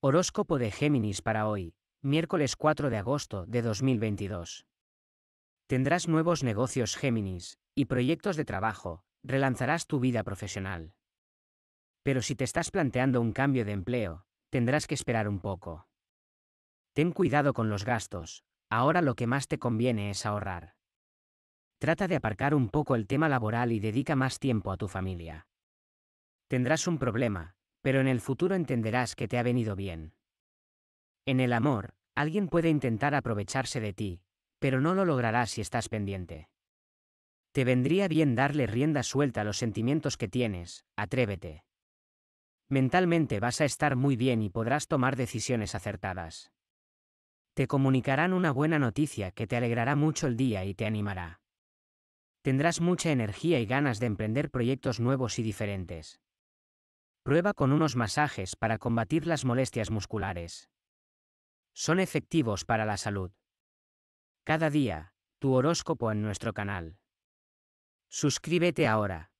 Horóscopo de Géminis para hoy, miércoles 4 de agosto de 2022. Tendrás nuevos negocios Géminis, y proyectos de trabajo, relanzarás tu vida profesional. Pero si te estás planteando un cambio de empleo, tendrás que esperar un poco. Ten cuidado con los gastos, ahora lo que más te conviene es ahorrar. Trata de aparcar un poco el tema laboral y dedica más tiempo a tu familia. Tendrás un problema, pero en el futuro entenderás que te ha venido bien. En el amor, alguien puede intentar aprovecharse de ti, pero no lo logrará si estás pendiente. Te vendría bien darle rienda suelta a los sentimientos que tienes, atrévete. Mentalmente vas a estar muy bien y podrás tomar decisiones acertadas. Te comunicarán una buena noticia que te alegrará mucho el día y te animará. Tendrás mucha energía y ganas de emprender proyectos nuevos y diferentes. Prueba con unos masajes para combatir las molestias musculares. Son efectivos para la salud. Cada día, tu horóscopo en nuestro canal. Suscríbete ahora.